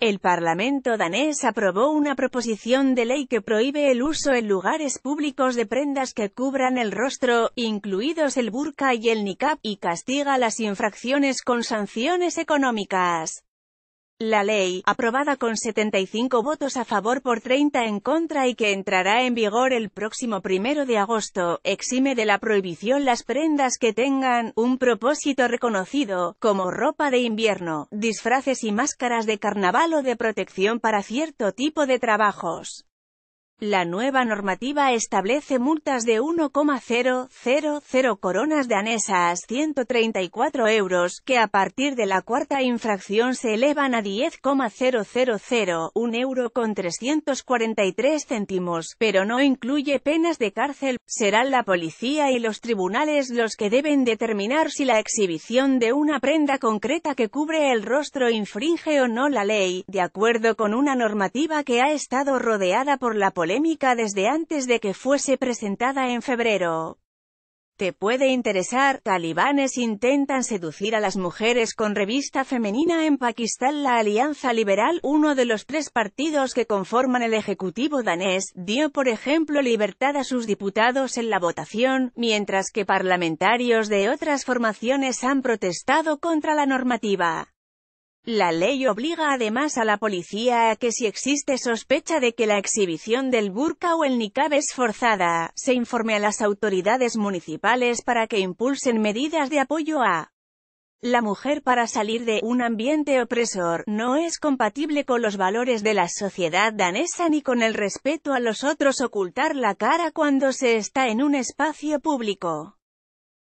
El Parlamento danés aprobó una proposición de ley que prohíbe el uso en lugares públicos de prendas que cubran el rostro, incluidos el burka y el niqab, y castiga las infracciones con sanciones económicas. La ley, aprobada con 75 votos a favor por 30 en contra y que entrará en vigor el próximo primero de agosto, exime de la prohibición las prendas que tengan un propósito reconocido, como ropa de invierno, disfraces y máscaras de carnaval o de protección para cierto tipo de trabajos. La nueva normativa establece multas de 1,000 coronas danesas 134 euros, que a partir de la cuarta infracción se elevan a 10,000, un euro con 343 céntimos, pero no incluye penas de cárcel. Serán la policía y los tribunales los que deben determinar si la exhibición de una prenda concreta que cubre el rostro infringe o no la ley, de acuerdo con una normativa que ha estado rodeada por la policía polémica desde antes de que fuese presentada en febrero. Te puede interesar, talibanes intentan seducir a las mujeres con revista femenina en Pakistán La Alianza Liberal, uno de los tres partidos que conforman el Ejecutivo danés, dio por ejemplo libertad a sus diputados en la votación, mientras que parlamentarios de otras formaciones han protestado contra la normativa. La ley obliga además a la policía a que si existe sospecha de que la exhibición del burka o el niqab es forzada, se informe a las autoridades municipales para que impulsen medidas de apoyo a la mujer para salir de un ambiente opresor. No es compatible con los valores de la sociedad danesa ni con el respeto a los otros ocultar la cara cuando se está en un espacio público.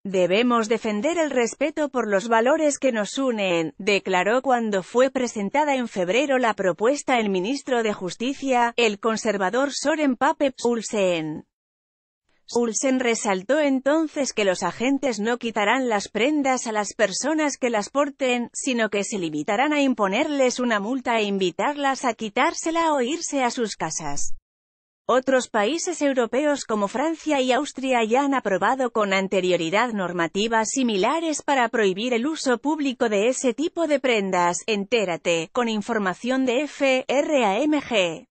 Debemos defender el respeto por los valores que nos unen, declaró cuando fue presentada en febrero la propuesta el ministro de Justicia, el conservador Soren Pape Ulsen. Ulsen resaltó entonces que los agentes no quitarán las prendas a las personas que las porten, sino que se limitarán a imponerles una multa e invitarlas a quitársela o irse a sus casas. Otros países europeos como Francia y Austria ya han aprobado con anterioridad normativas similares para prohibir el uso público de ese tipo de prendas. Entérate, con información de FRAMG.